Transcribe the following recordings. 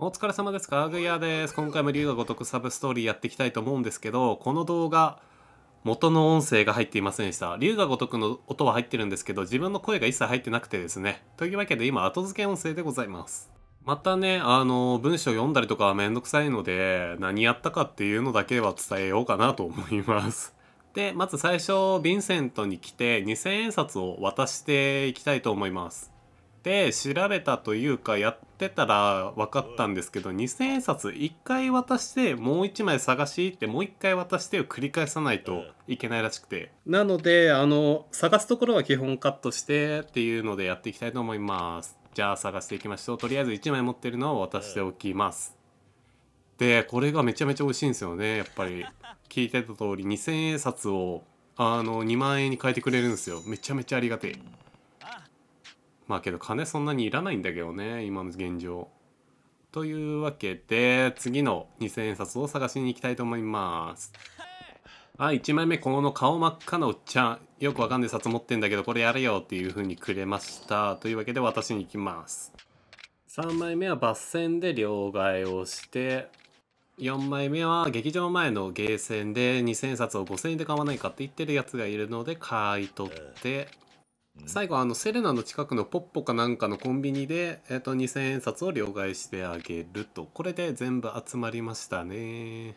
お疲れ様ですかグヤです今回も竜が如くサブストーリーやっていきたいと思うんですけどこの動画元の音声が入っていませんでした竜が如くの音は入ってるんですけど自分の声が一切入ってなくてですねというわけで今後付け音声でございますまたねあの文章読んだりとかはめんどくさいので何やったかっていうのだけは伝えようかなと思いますでまず最初ヴィンセントに来て2000円札を渡していきたいと思いますで調べたというかやっってたら分かったんですけど2,000円札1回渡してもう1枚探しってもう1回渡してを繰り返さないといけないらしくてなのであの探すところは基本カットしてっていうのでやっていきたいと思いますじゃあ探していきましょうとりあえず1枚持ってるのを渡しておきますでこれがめちゃめちゃ美味しいんですよねやっぱり 聞いてた通り2,000円札をあの2万円に変えてくれるんですよめちゃめちゃありがてえまあけど金そんなにいらないんだけどね今の現状。というわけで次の2000円札を探しに行きたいと思います。あ、1枚目、この顔真っ赤なおっちゃん。よくわかんない札持ってんだけど、これやれよっていう風にくれました。というわけで私に行きます。3枚目はバス船で両替をして、4枚目は劇場前のゲーセンで2000円札を5000円で買わないかって言ってるやつがいるので買い取って、最後あのセレナの近くのポッポかなんかのコンビニで、えー、と2,000円札を両替してあげるとこれで全部集まりましたね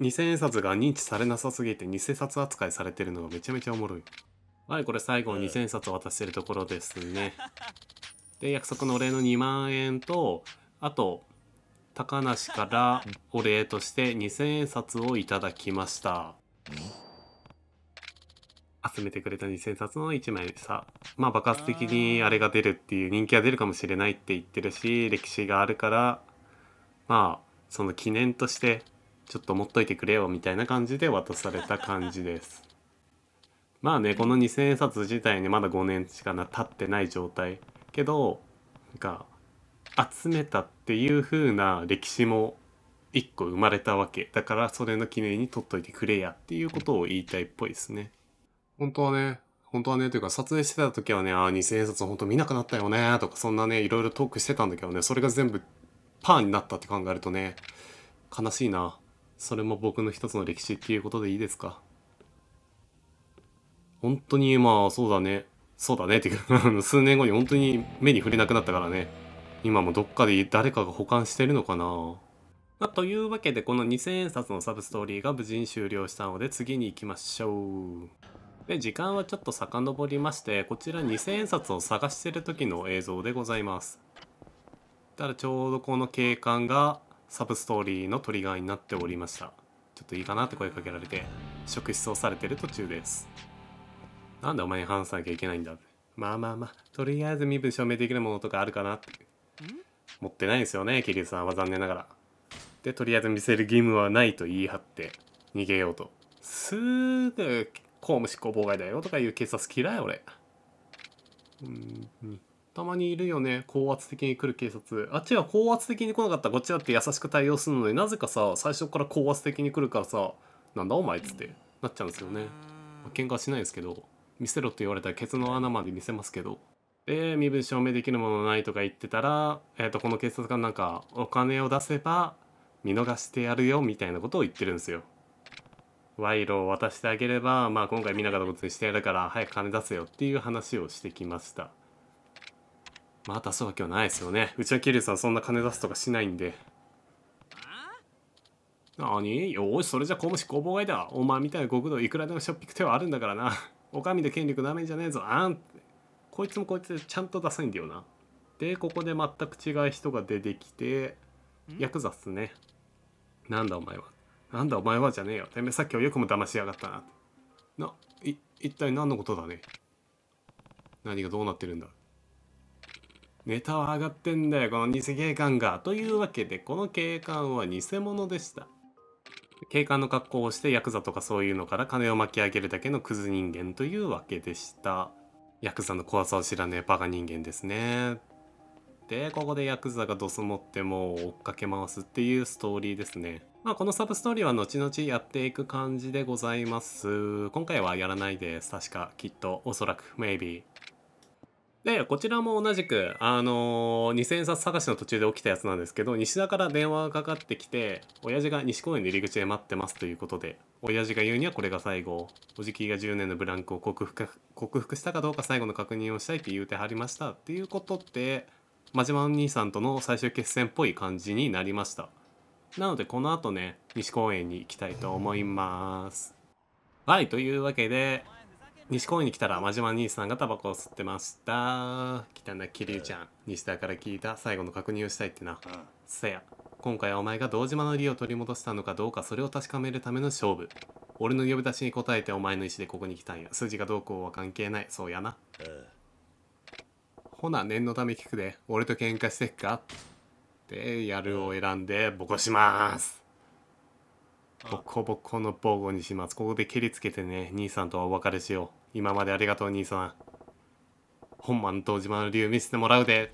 2,000円札が認知されなさすぎて偽札扱いされてるのがめちゃめちゃおもろいはいこれ最後2,000円札を渡してるところですね で約束のお礼の2万円とあと高梨からお礼として2,000円札をいただきました集めてくれた2000冊の1枚さまあ爆発的にあれが出るっていう人気が出るかもしれないって言ってるし歴史があるからまあその記念としてちょっと持っといてくれよみたいな感じで渡された感じです まあねこの2,000円札自体にまだ5年しかな経ってない状態けどなんか集めたっていう風な歴史も1個生まれたわけだからそれの記念に取っといてくれやっていうことを言いたいっぽいですね。本当はね、本当はね、というか撮影してた時はね、ああ、2000円札本当見なくなったよね、とかそんなね、いろいろトークしてたんだけどね、それが全部パーになったって考えるとね、悲しいな。それも僕の一つの歴史っていうことでいいですか。本当に、まあ、そうだね。そうだね、っていうか、数年後に本当に目に触れなくなったからね。今もどっかで誰かが保管してるのかな。まあ、というわけでこの2000円札のサブストーリーが無事に終了したので次に行きましょう。で時間はちょっと遡りましてこちら2000円札を探してる時の映像でございますただちょうどこの景観がサブストーリーのトリガーになっておりましたちょっといいかなって声かけられて職質をされてる途中ですなんでお前に話さなきゃいけないんだまあまあまあとりあえず身分証明できるものとかあるかなって持ってないですよね桐生さんは残念ながらでとりあえず見せる義務はないと言い張って逃げようとすぐ公務執行妨害だよとかいう警察嫌い俺うんたまにいるよね高圧的に来る警察あっちは高圧的に来なかったらこっちだって優しく対応するのになぜかさ最初から高圧的に来るからさなんだお前っつってなっちゃうんですよね、まあ、喧嘩はしないですけど見せろって言われたらケツの穴まで見せますけどで身分証明できるものないとか言ってたら、えー、とこの警察官なんかお金を出せば見逃してやるよみたいなことを言ってるんですよ賄賂を渡してあげれば、まあ、今回見なかったことにしてやるから早く金出せよっていう話をしてきましたまあ出すわけはないですよねうちは桐生さんそんな金出すとかしないんでなによしそれじゃ公務士公妨害だお前みたいな極道いくらでもしょっぴく手はあるんだからなお上で権力なめんじゃねえぞあんこいつもこいつちゃんと出サいんだよなでここで全く違う人が出てきてヤクザっすねなんだお前はなんだお前はじゃねえよ。てめえさっきはよくも騙しやがったな。な、い、一体何のことだね何がどうなってるんだネタは上がってんだよ、この偽警官が。というわけで、この警官は偽物でした。警官の格好をしてヤクザとかそういうのから金を巻き上げるだけのクズ人間というわけでした。ヤクザの怖さを知らねえバカ人間ですね。てここでヤクザがドス持ってもう追っかけ回すっていうストーリーですね。まあこのサブストーリーは後々やっていく感じでございます。今回はやらないです。確か、きっと、おそらく、メイビー。で、こちらも同じく、あのー、2000冊探しの途中で起きたやつなんですけど、西田から電話がかかってきて、親父が西公園の入り口で待ってますということで、親父が言うにはこれが最後、おじきが10年のブランクを克服克服したかどうか最後の確認をしたいって言うてはりましたっていうことって、真島兄さんとの最終決戦っぽい感じになりましたなのでこの後ね西公園に行きたいと思いますはいというわけで西公園に来たら真島兄さんがタバコを吸ってました北な桐生ちゃん西田から聞いた最後の確認をしたいってなせや今回はお前が堂島の利を取り戻したのかどうかそれを確かめるための勝負俺の呼び出しに応えてお前の意思でここに来たんや数字がどうこうは関係ないそうやな、ほな念のため聞くで俺と喧嘩してっかでやるを選んでボコしますボコボコの防護にしますここで蹴りつけてね兄さんとはお別れしよう今までありがとう兄さん本間の堂島の竜見せてもらうで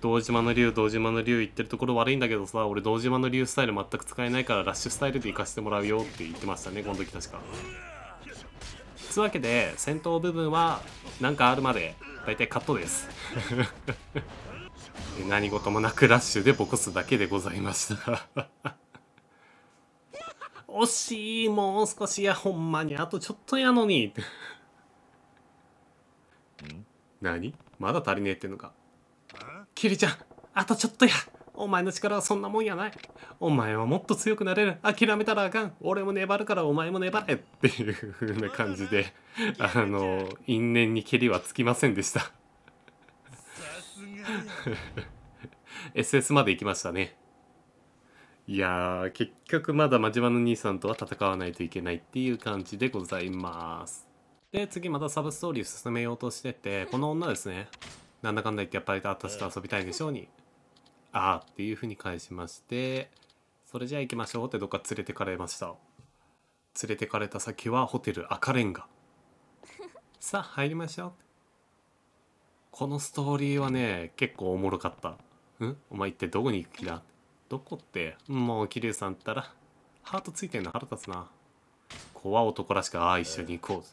堂島の竜堂島の竜言ってるところ悪いんだけどさ俺堂島の竜スタイル全く使えないからラッシュスタイルで行かせてもらうよって言ってましたねこの時確か。つうわけで戦闘部分は何かあるまで大体カットです 何事もなくラッシュでボコすだけでございました惜しいもう少しやほんまにあとちょっとやのに何まだ足りねえってのかキリちゃんあとちょっとやお前の力はそんなもんやない。お前はもっと強くなれる。諦めたらあかん。俺も粘るからお前も粘れ。っていう風な感じで、あの、因縁に蹴りはつきませんでした。SS まで行きましたね。いやー、結局まだ真島の兄さんとは戦わないといけないっていう感じでございます。で、次またサブストーリー進めようとしてて、この女ですね。なんだかんだ言ってやっぱり私と遊びたいでしょうに。ああっていうふうに返しましてそれじゃあ行きましょうってどっか連れてかれました連れてかれた先はホテル赤レンガ さあ入りましょうこのストーリーはね結構おもろかったんお前ってどこに行く気だどこってもう桐生さんったらハートついてんの腹立つな怖男らしくああ一緒に行こうぜ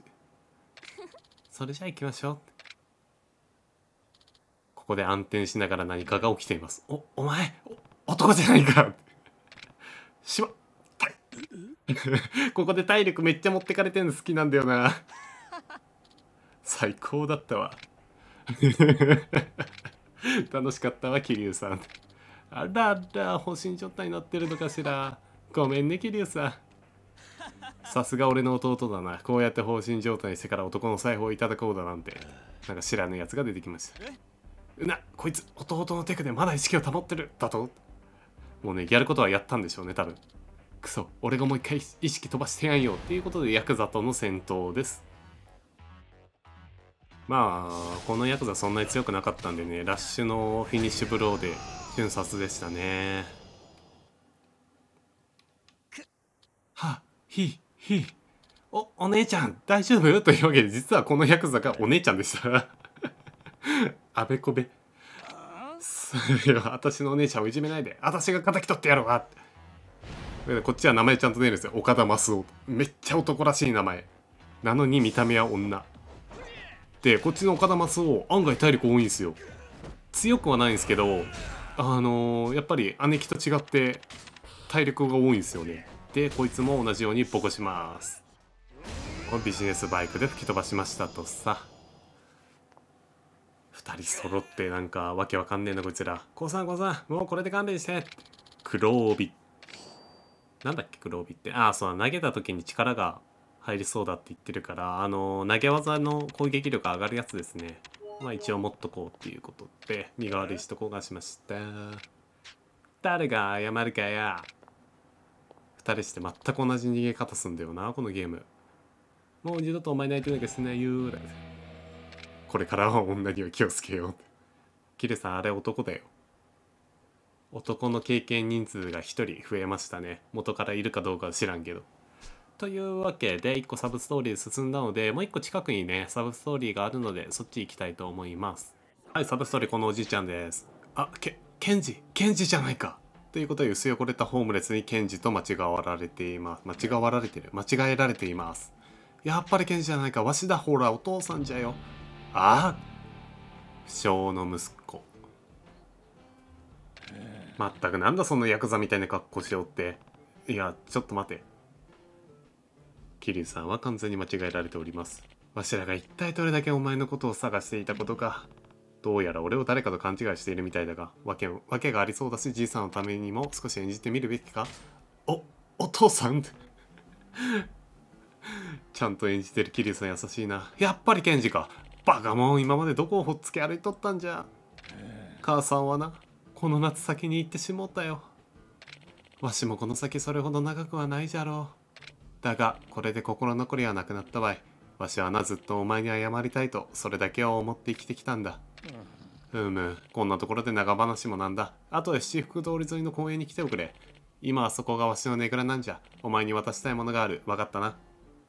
それじゃあ行きましょうここで暗転しながら何かが起きています。お、お前、お男じゃないかしま、っ、ここで体力めっちゃ持ってかれてんの好きなんだよな。最高だったわ。楽しかったわ、桐生さん。あらあら、保身状態になってるのかしら。ごめんね、桐生さん。さすが俺の弟だな。こうやって放心状態にしてから男の裁縫をいただこうだなんて。なんか知らぬやつが出てきました。うなこいつ弟のテクでまだ意識を保ってるだともうねやることはやったんでしょうね多分クソ俺がもう一回意識飛ばしてやんよっていうことでヤクザとの戦闘ですまあこのヤクザそんなに強くなかったんでねラッシュのフィニッシュブローで瞬殺でしたねはひひおお姉ちゃん大丈夫というわけで実はこのヤクザがお姉ちゃんでした あべこべ。それは私のお姉ちゃんをいじめないで。私が敵取ってやわって。こっちは名前ちゃんと出るんですよ。岡田正夫。めっちゃ男らしい名前。なのに見た目は女。で、こっちの岡田正夫、案外体力多いんですよ。強くはないんですけど、あのー、やっぱり姉貴と違って体力が多いんですよね。で、こいつも同じようにボコします。ビジネスバイクで吹き飛ばしましたとさ。2人揃ってなんかわけわかんねえなこいつらこうさんさんもうこれで勘弁して黒帯なんだっけ黒帯ってああそう投げた時に力が入りそうだって言ってるからあの投げ技の攻撃力上がるやつですねまあ一応持っとこうっていうことで身代わりしとこうがしました誰が謝るかや2人して全く同じ逃げ方すんだよなこのゲームもう二度とお前泣いてなきゃしないよーらこれからは女には気をつけようキルさんあれ男だよ男の経験人数が1人増えましたね元からいるかどうかは知らんけどというわけで1個サブストーリー進んだのでもう1個近くにねサブストーリーがあるのでそっち行きたいと思いますはいサブストーリーこのおじいちゃんですあけケンジケンジじゃないかということで薄汚れたホームレスにケンジと間違われています間違われてる間違えられていますやっぱりケンジじゃないかわしだほらお父さんじゃよあ不祥の息子まったくなんだそのヤクザみたいな格好しようっていやちょっと待て桐生さんは完全に間違えられておりますわしらが一体どれだけお前のことを探していたことかどうやら俺を誰かと勘違いしているみたいだがわけわけがありそうだしじいさんのためにも少し演じてみるべきかおお父さんちゃんと演じてる桐生さん優しいなやっぱりケンジかバカもん今までどこをほっつけ歩いとったんじゃ母さんはなこの夏先に行ってしもうたよわしもこの先それほど長くはないじゃろうだがこれで心残りはなくなったわいわしはなずっとお前に謝りたいとそれだけを思って生きてきたんだうむこんなところで長話もなんだあとで七福通り沿いの公園に来ておくれ今あそこがわしのねぐらなんじゃお前に渡したいものがあるわかったな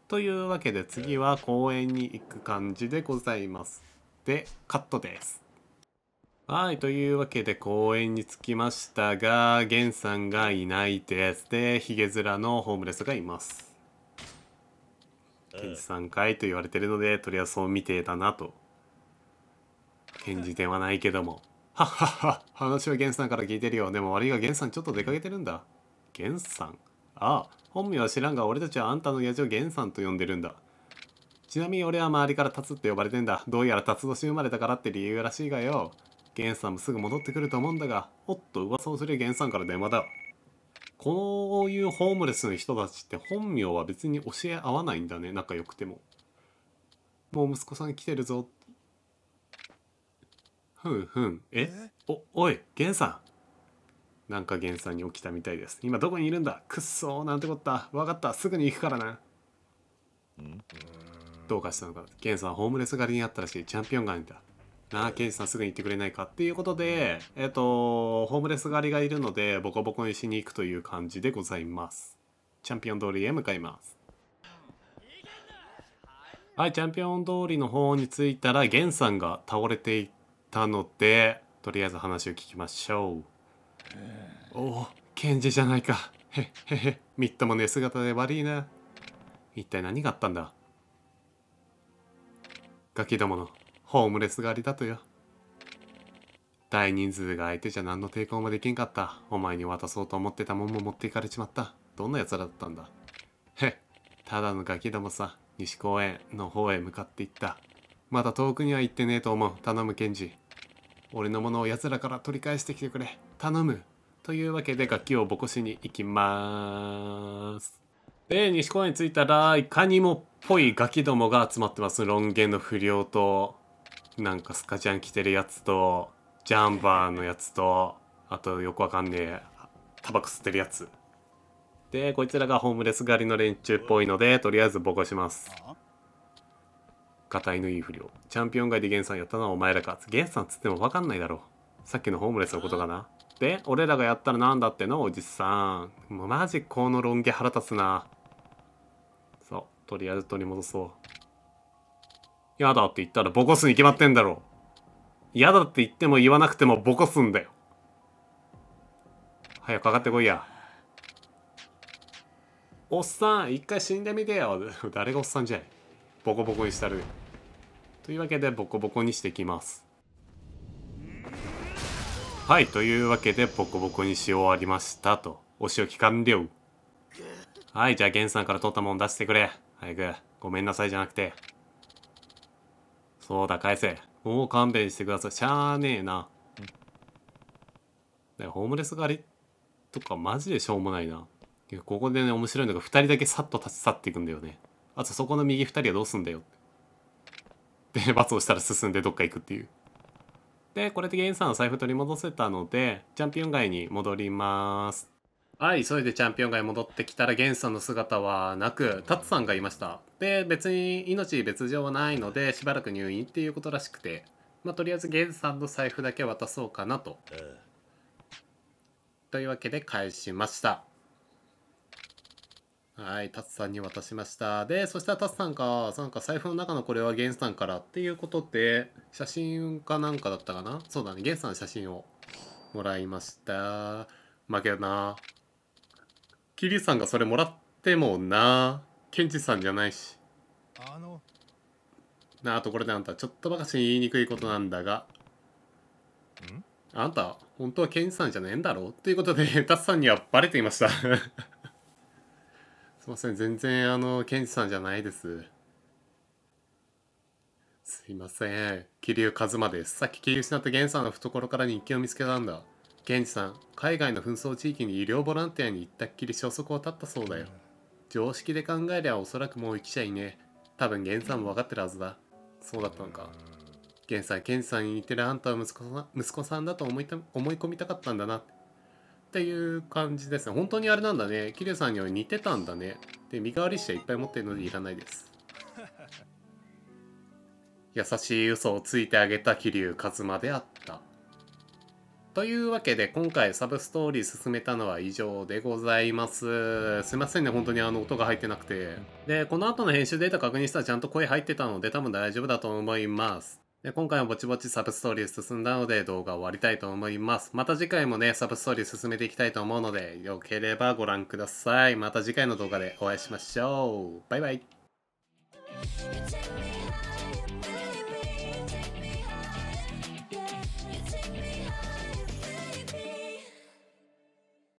というわけで次は公園に行く感じでございます。で、カットです。はい、というわけで公園に着きましたが、ゲンさんがいないです。で、ヒゲ面のホームレスがいます。ケンジさんかいと言われてるので、とりあえずそうみてえだなと。ケンジではないけども。はっはっは、話はゲンさんから聞いてるよ。でも悪いがゲンさんちょっと出かけてるんだ。ゲンさんああ、本名は知らんが俺たちはあんたの親父をゲンさんと呼んでるんだ。ちなみに俺は周りからタツって呼ばれてんだ。どうやらタツ年生まれたからって理由らしいがよ。ゲンさんもすぐ戻ってくると思うんだが、おっと噂をするゲンさんから電話だ。こういうホームレスの人たちって本名は別に教え合わないんだね、仲良くても。もう息子さん来てるぞ。ふんふん。えお、おい、ゲンさん。なんか原産に起きたみたいです今どこにいるんだくっそーなんてこった分かったすぐに行くからなどうかしたのかケンさんホームレス狩りにあったらしいチャンピオンがいた。なあケンさんすぐに行ってくれないかっていうことでえっ、とホームレス狩りがいるのでボコボコにしに行くという感じでございますチャンピオン通りへ向かいますはいチャンピオン通りの方に着いたらゲンさんが倒れていたのでとりあえず話を聞きましょうおお賢治じゃないかへへへみっともね姿で悪いな一体何があったんだガキどものホームレス狩りだとよ大人数が相手じゃ何の抵抗もできんかったお前に渡そうと思ってたもんも持っていかれちまったどんな奴らだったんだへっただのガキどもさ西公園の方へ向かっていったまだ遠くには行ってねえと思う頼む賢治俺のものを奴らから取り返してきてくれ頼むというわけで楽器をぼこしに行きますで西公園に着いたらいかにもっぽいガキどもが集まってますロン毛の不良となんかスカジャン着てるやつとジャンバーのやつとあとよくわかんねえタバコ吸ってるやつでこいつらがホームレス狩りの連中っぽいのでとりあえずぼこします。硬いのいい不良チャンピオン外でゲンさんやったのはお前らかゲンさんつっても分かんないだろさっきのホームレスのことかなで俺らがやったらなんだってのおじさんもうマジこのロン毛腹立つなそうとりあえず取り戻そうやだって言ったらボコすに決まってんだろ嫌だって言っても言わなくてもボコすんだよ早くかかってこいやおっさん一回死んでみてよ 誰がおっさんじゃいボコボコにしたるというわけでボコボコにしてきますはいというわけでボコボコにし終わりましたとお仕置き完了はいじゃあゲンさんから取ったもん出してくれ早くごめんなさいじゃなくてそうだ返せもう勘弁してくださいしゃあねえなホームレス狩りとかマジでしょうもないないここでね面白いのが2人だけさっと立ち去っていくんだよねあとそこの右2人はどうすんだよで罰をしたら進んでどっか行くっていうでこれでゲインさんの財布取り戻せたのでチャンピオン街に戻りますはい急いでチャンピオン街戻ってきたらゲンさんの姿はなくタツさんがいましたで別に命別状はないのでしばらく入院っていうことらしくてまあ、とりあえずゲンさんの財布だけ渡そうかなと。というわけで返しました。はい、タツさんに渡しました。で、そしたらタツさんが、なんか財布の中のこれはゲンさんからっていうことで、写真かなんかだったかなそうだね、ゲンさんの写真をもらいました。負けだな。キリさんがそれもらってもな。ケンチさんじゃないし。あの。なあ、ところであんた、ちょっとばかし言いにくいことなんだが。んあんた、本当はケンチさんじゃねえんだろということで、タツさんにはバレていましたいません全然あのケンジさんじゃないですすいません桐生一馬ですさっき桐生失った源さんの懐から日記を見つけたんだケンジさん海外の紛争地域に医療ボランティアに行ったっきり消息を絶ったそうだよ常識で考えりゃおそらくもう生きちゃいねえ多分源さんも分かってるはずだそうだったのか源さん健さんに似てるあんたは息子さん息子さんだと思いた思い込みたかったんだなってっていう感じですね。本当にあれなんだね。キリュウさんには似てたんだね。で、身代わりしゃいっぱい持ってるのでいらないです。優しい嘘をついてあげた桐生一馬であった。というわけで今回サブストーリー進めたのは以上でございます。すいませんね、本当にあの音が入ってなくて。で、この後の編集データ確認したらちゃんと声入ってたので多分大丈夫だと思います。で今回もぼちぼちサブストーリー進んだので動画終わりたいと思います。また次回もね、サブストーリー進めていきたいと思うので、よければご覧ください。また次回の動画でお会いしましょう。バイバイ。